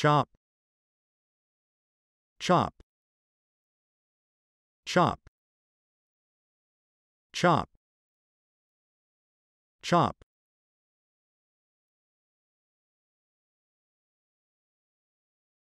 chop chop chop chop chop